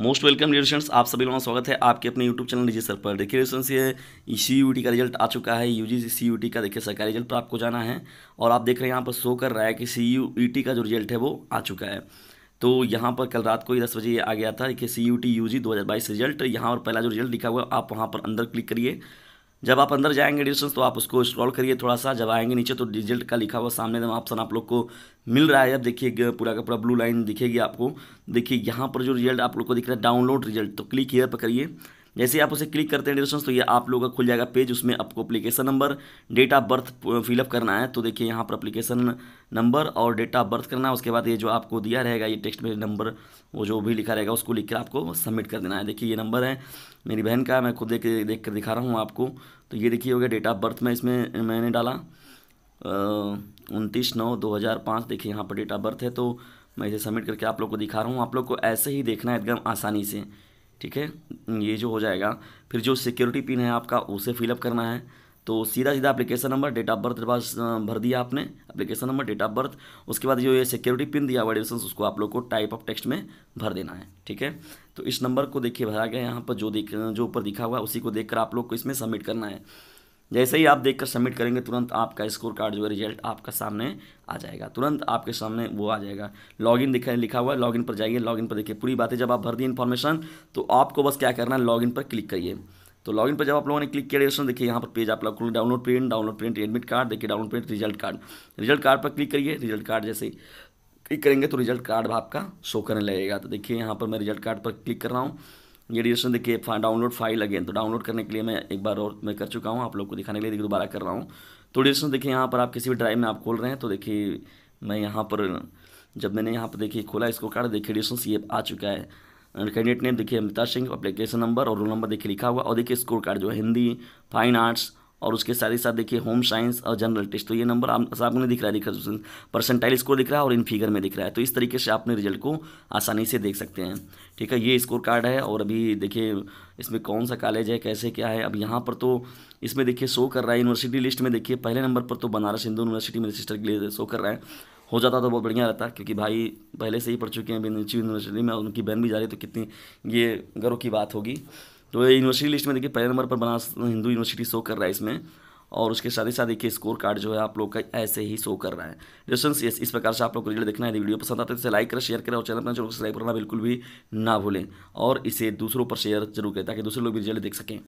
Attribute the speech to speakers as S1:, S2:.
S1: most welcome dear आप सभी लोगों का स्वागत है आपके अपने यूट्यूब चैनल डीजे सर पर देखिए स्टूडेंट्स ये सी यू टी का रिजल्ट आ चुका है U G C U T का देखिए सरकारी रिजल्ट पर आपको जाना है और आप देख रहे हैं यहाँ पर शो कर रहा है कि सी यू ई टी का जो रिजल्ट है वो आ चुका है तो यहाँ पर कल रात को ही दस बजे आ गया था देखिए C U T U G दो हज़ार बाईस रिजल्ट यहाँ पर पहला जो रिजल्ट लिखा हुआ है आप वहाँ पर अंदर क्लिक करिए जब आप अंदर जाएंगे डिस्टेंस तो आप उसको स्क्रॉल करिए थोड़ा सा जब आएंगे नीचे तो रिजल्ट का लिखा हुआ सामने एकदम ऑप्शन आप लोग को मिल रहा है अब देखिए पूरा का पूरा ब्लू लाइन दिखेगी आपको देखिए यहाँ पर जो रिजल्ट आप लोग को दिख रहा है डाउनलोड रिजल्ट तो क्लिक हीयर पर करिए जैसे आप उसे क्लिक करते हैं डियर स्टूडेंट्स तो ये आप लोगों का खुल जाएगा पेज उसमें आपको application number date of birth fill up करना है तो देखिए यहाँ पर अप्लीकेशन नंबर और डेट ऑफ बर्थ करना है उसके बाद ये जो आपको दिया रहेगा ये टेक्स्ट में नंबर वो जो भी लिखा रहेगा उसको लिख कर आपको सबमिट कर देना है देखिए ये नंबर है मेरी बहन का मैं खुद देख देख कर दिखा रहा हूँ आपको तो ये देखिए हो गया डेट ऑफ बर्थ में इसमें मैंने डाला उनतीस नौ दो हज़ार पाँच देखिए यहाँ पर डेट ऑफ बर्थ है तो मैं इसे सबमिट करके आप लोग को दिखा रहा हूँ आप लोग को ऐसे ही देखना है एकदम आसानी से ठीक है ये जो हो जाएगा फिर जो सिक्योरिटी पिन है आपका उसे फिलअप करना है तो सीधा सीधा application number date of birth पास भर दिया आपने application number date of birth उसके बाद जो ये सिक्योरिटी पिन दिया हुआ एडमिशन उसको आप लोग को टाइप ऑफ टेक्स्ट में भर देना है ठीक है तो इस नंबर को देखिए भरा गया यहाँ पर जो देख जो ऊपर दिखा हुआ है उसी को देख आप लोग को इसमें सबमिट करना है जैसे ही आप देखकर सबमिट करेंगे तुरंत आपका स्कोर कार्ड जो है रिजल्ट आपका सामने आ जाएगा तुरंत आपके सामने वो आ जाएगा लॉगिन दिखा लिखा हुआ है लॉगिन पर जाइए लॉगिन पर देखिए पूरी बातें जब आप भर दी इन्फॉर्मेशन तो आपको बस क्या करना है लॉगिन पर क्लिक करिए तो लॉगिन पर जब आप लोगों ने क्लिक किया डिस्क्रिप्शन देखिए यहाँ पर पेज आप लोग download print download print admit card देखिए download print result card result card पर क्लिक करिए रिजल्ट कार्ड जैसे क्लिक करेंगे तो रिजल्ट कार्ड आपका शो करने लगेगा तो देखिए यहाँ पर मैं रिजल्ट कार्ड पर क्लिक कर रहा हूँ ये डिस्कशन देखिए डाउनलोड फाइल अगेन तो डाउनलोड करने के लिए मैं एक बार और मैं कर चुका हूँ आप लोग को दिखाने के लिए देखिए दोबारा कर रहा हूँ तो डिस्कशन देखिए यहाँ पर आप किसी भी ड्राइव में आप खोल रहे हैं तो देखिए मैं यहाँ पर जब मैंने यहाँ पर देखिए खोला इसको कार्ड देखिए डिस्टेंस ये आ चुका है कैंडिडेट नेम देखिए अमिताभ सिंह अप्लीकेशन नंबर और रोल नंबर देखिए लिखा हुआ और देखिए स्कोर कार्ड जो है हिंदी फाइन आर्ट्स और उसके साथ ही साथ देखिए होम साइंस और जनरल टेस्ट तो ये नंबर सामने दिख रहा है परसेंटाइल स्कोर दिख रहा है और इन फिगर में दिख रहा है तो इस तरीके से आपने रिजल्ट को आसानी से देख सकते हैं ठीक है ये स्कोर कार्ड है और अभी देखिए इसमें कौन सा कॉलेज है कैसे क्या है अब यहाँ पर तो इसमें देखिए शो कर रहा है यूनिवर्सिटी लिस्ट में देखिए पहले नंबर पर तो बनारस हिंदू यूनिवर्सिटी मेरे सिस्टर के लिए शो कर रहा है हो जाता तो बहुत बढ़िया रहता क्योंकि भाई पहले से ही पढ़ चुके हैं यूनिवर्सिटी में उनकी बहन भी जा रही है तो कितनी ये गर्व की बात होगी तो ये यूनिवर्सिटी लिस्ट में देखिए पहले नंबर पर बनारस हिंदू यूनिवर्सिटी शो कर रहा है इसमें और उसके साथ ही साथ देखिए स्कोर कार्ड जो है आप लोग का ऐसे ही शो कर रहा है डिस्टेंस इस, इस प्रकार से आप लोग को रिजल्ट देखना है वीडियो पसंद आता है तो इसे लाइक करें शेयर करें और चैनल अपना जरूर सब्सक्राइब करना बिल्कुल भी ना भूलें और इसे दूसरों पर शेयर जरूर करें ताकि दूसरे लोग भी रिजल्ट देख सकें